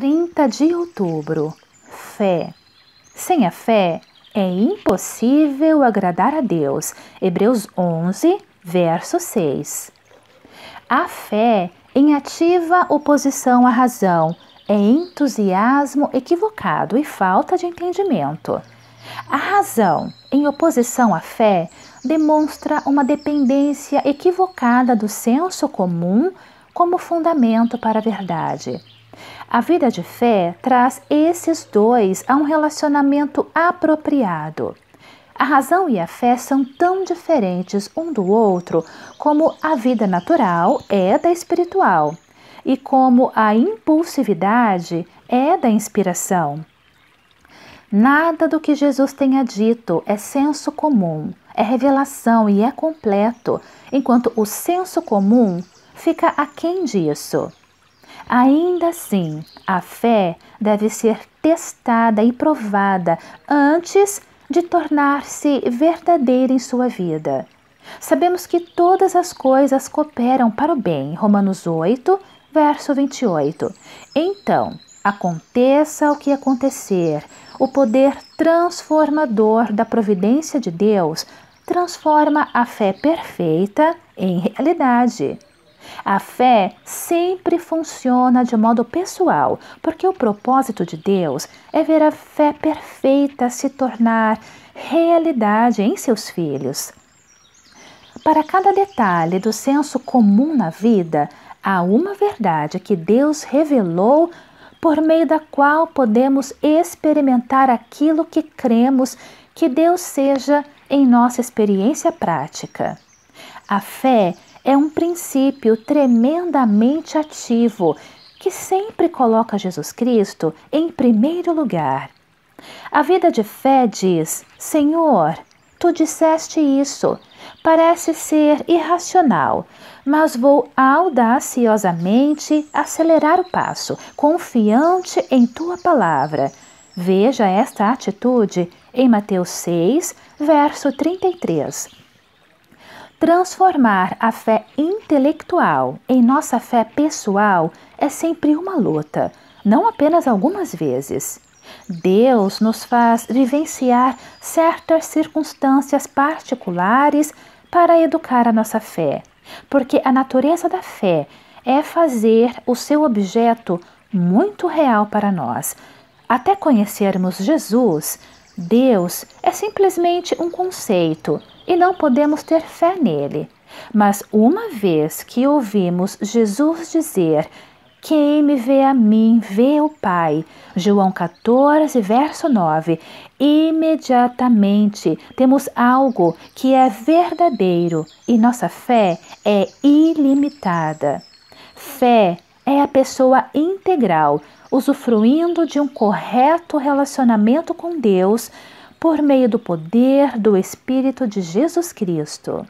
30 de outubro. Fé. Sem a fé é impossível agradar a Deus. Hebreus 11, verso 6. A fé em ativa oposição à razão é entusiasmo equivocado e falta de entendimento. A razão, em oposição à fé, demonstra uma dependência equivocada do senso comum como fundamento para a verdade. A vida de fé traz esses dois a um relacionamento apropriado. A razão e a fé são tão diferentes um do outro como a vida natural é da espiritual e como a impulsividade é da inspiração. Nada do que Jesus tenha dito é senso comum, é revelação e é completo, enquanto o senso comum fica aquém disso. Ainda assim, a fé deve ser testada e provada antes de tornar-se verdadeira em sua vida. Sabemos que todas as coisas cooperam para o bem. Romanos 8, verso 28. Então, aconteça o que acontecer, o poder transformador da providência de Deus transforma a fé perfeita em realidade. A fé sempre funciona de modo pessoal, porque o propósito de Deus é ver a fé perfeita se tornar realidade em seus filhos. Para cada detalhe do senso comum na vida, há uma verdade que Deus revelou por meio da qual podemos experimentar aquilo que cremos que Deus seja em nossa experiência prática. A fé é um princípio tremendamente ativo que sempre coloca Jesus Cristo em primeiro lugar. A vida de fé diz: Senhor, tu disseste isso. Parece ser irracional, mas vou audaciosamente acelerar o passo, confiante em tua palavra. Veja esta atitude em Mateus 6, verso 33. Transformar a fé intelectual em nossa fé pessoal é sempre uma luta, não apenas algumas vezes. Deus nos faz vivenciar certas circunstâncias particulares para educar a nossa fé, porque a natureza da fé é fazer o seu objeto muito real para nós. Até conhecermos Jesus, Deus é simplesmente um conceito e não podemos ter fé nele. Mas uma vez que ouvimos Jesus dizer: Quem me vê a mim, vê o Pai, João 14, verso 9, imediatamente temos algo que é verdadeiro e nossa fé é ilimitada. Fé é a pessoa integral, usufruindo de um correto relacionamento com Deus por meio do poder do Espírito de Jesus Cristo.